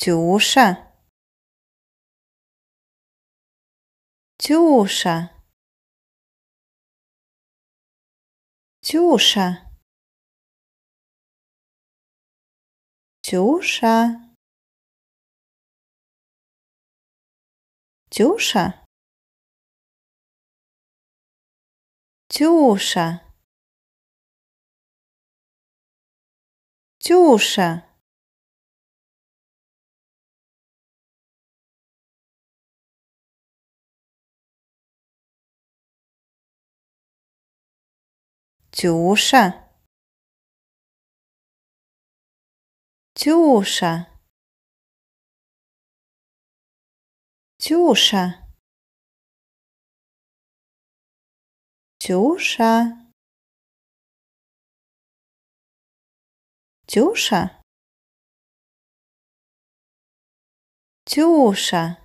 Тюша. Тюша. Тюша. Тюша. Тюша. Тюша. Тюша. Тюша. Тюша. Тюша. Тюша. Тюша. Тюша.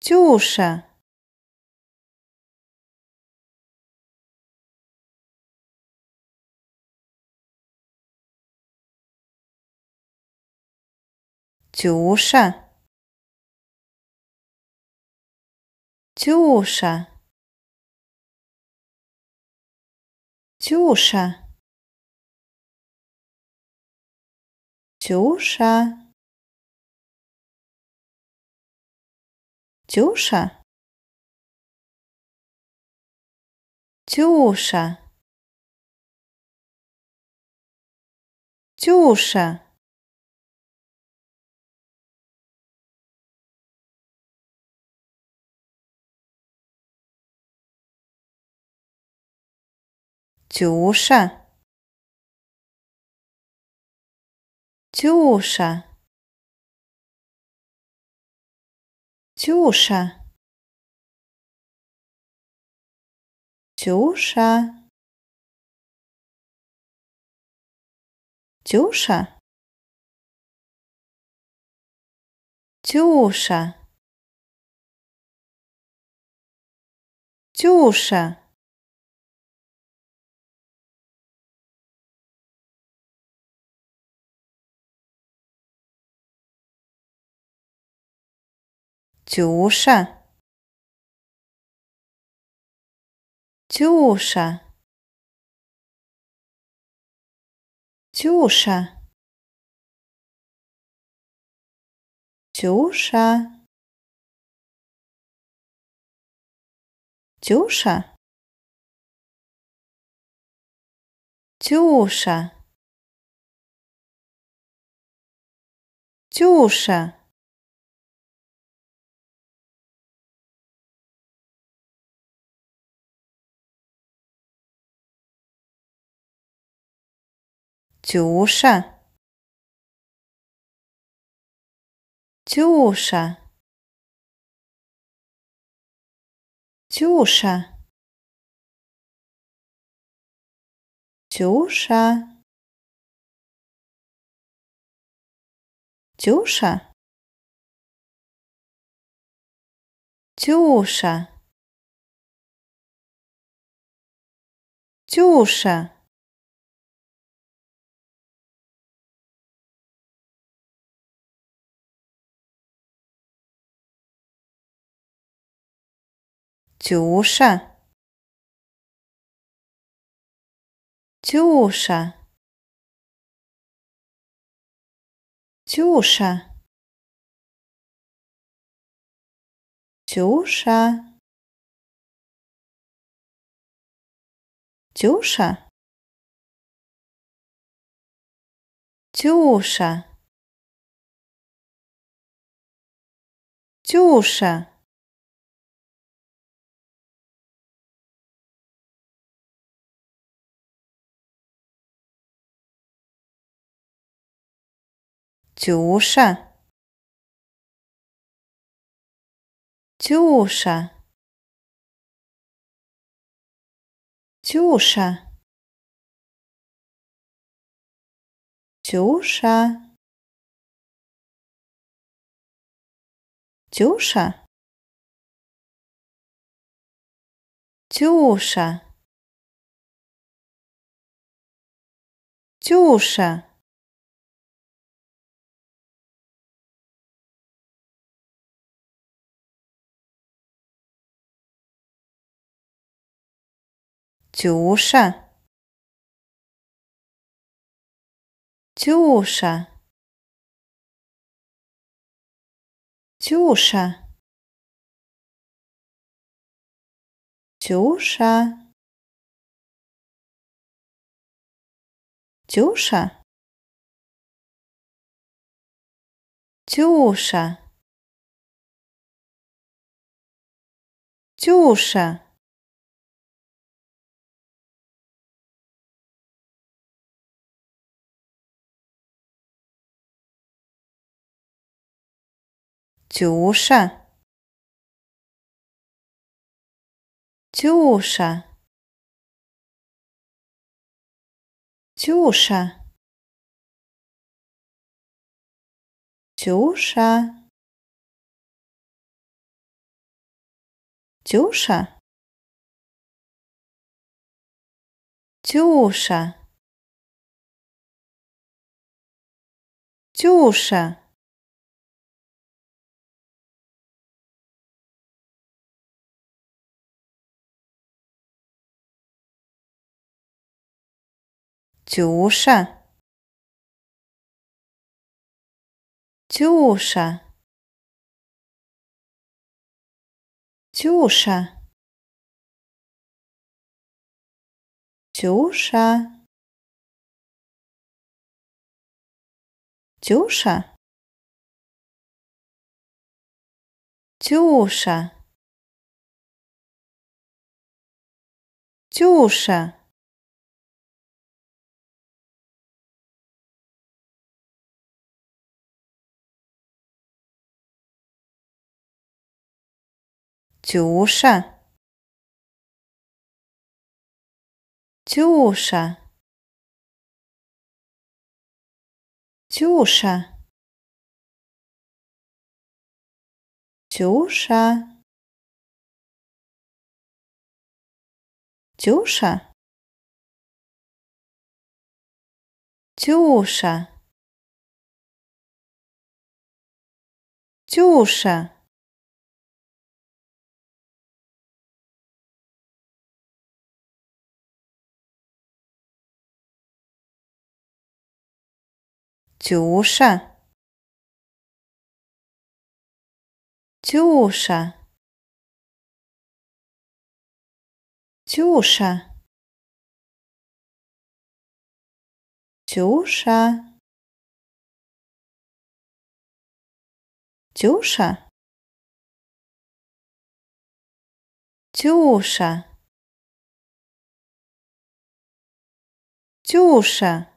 Тюша. Тюша. Тюша. Тюша. Тюша. Тюша. Тюша. Тюша. Тюша. Тюша. Тюша. Тюша. Тюша. Тюша. Тюша. Тюша. Тюша. Тюша. Тюша. Тюша. Тюша. Тюша. Тюша. Тюша. Тюша. Тюша. Тюша. Тюша. Тюша. Тюша. Тюша. Тюша. Тюша. Тюша. Тюша. Тюша. Тюша. Тюша. Тюша. Тюша. Тюша. Тюша. Тюша. Тюша. Тюша. Тюша. Тюша. Тюша. Тюша. Тюша. Тюша. Тюша. Тюша. Тюша. Тюша. Тюша. Тюша. Тюша. Тюша. Тюша. Тюша. Тюша. Тюша. Тюша. Тюша. Тюша. Тюша. Тюша. Тюша. Тюша. Тюша. Тюша. Тюша. Тюша. Тюша. Тюша. Тюша. Тюша.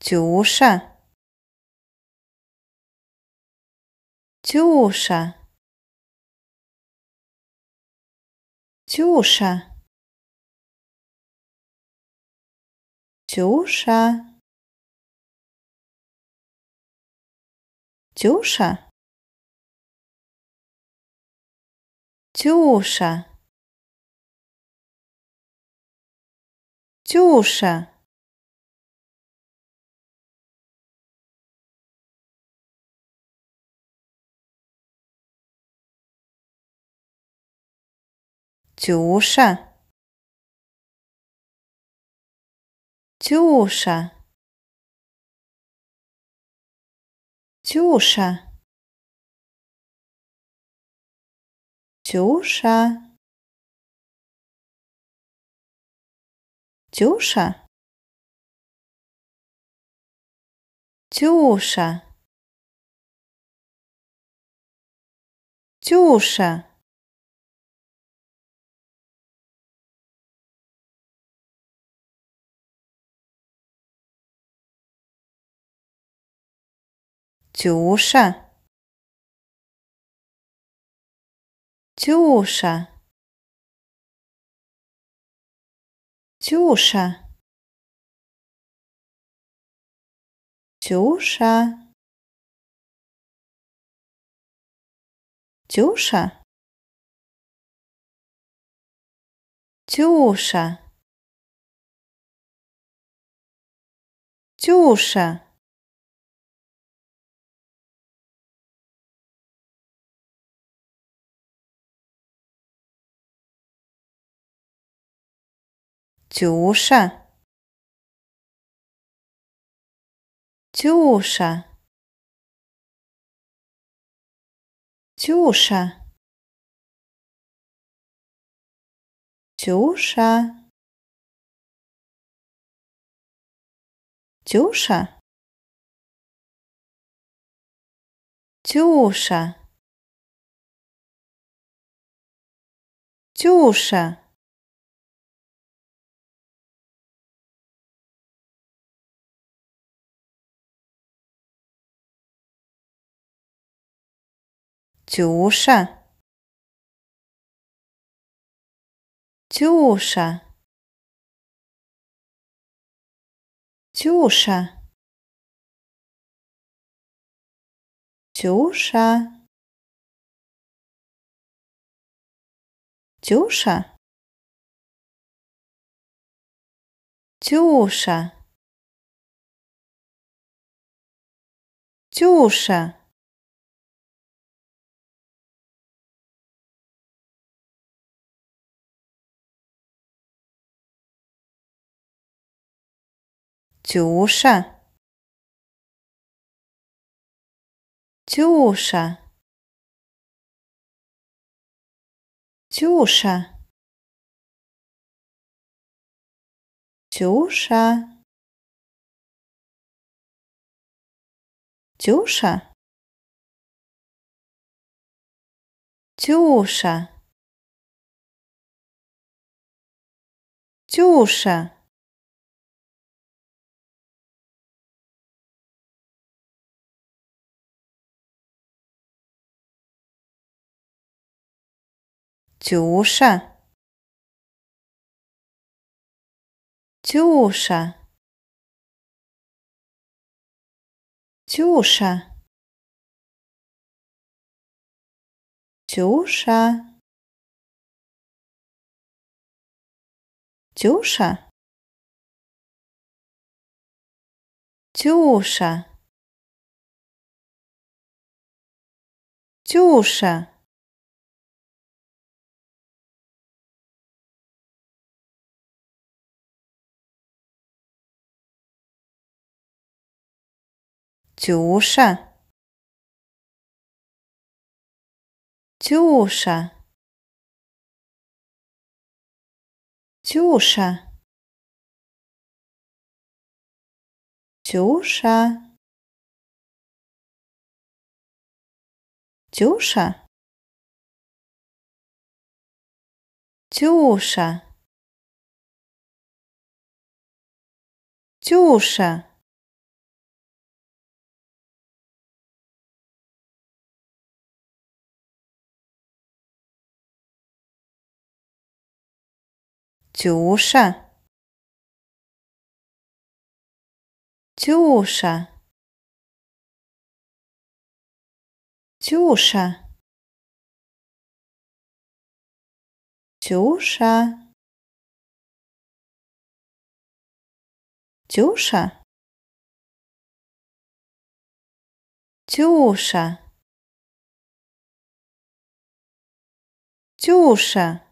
Тюша. Тюша. Тюша. Тюша. Тюша. Тюша. Тюша. Тюша. Тюша. Тюша. Тюша. Тюша. Тюша. Тюша. Тюша. Тюша. Тюша. Тюша. Тюша. Тюша. Тюша. Тюша. Тюша. Тюша. Тюша. Тюша. Тюша. Тюша. Тюша. Тюша. Тюша. Тюша. Тюша. Тюша. Тюша. Тюша. Тюша. Тюша. Тюша. Тюша. Тюша. Тюша. Тюша. Тюша. Тюша. Тюша. Тюша. Тюша. Тюша. Тюша. Тюша. Тюша. Тюша. Тюша. Тюша. Тюша. Тюша. Тюша. Тюша. Тюша. Тюша. Тюша. Тюша.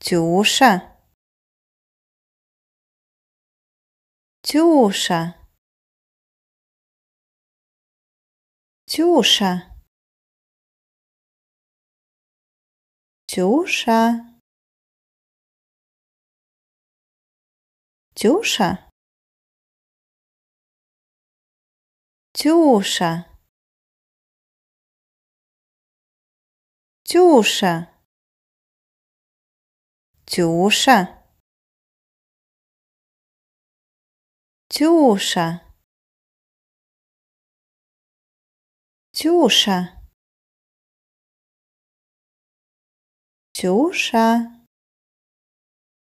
Тюша. Тюша. Тюша. Тюша. Тюша. Тюша. Тюша. Тюша. Тюша. Тюша. Тюша.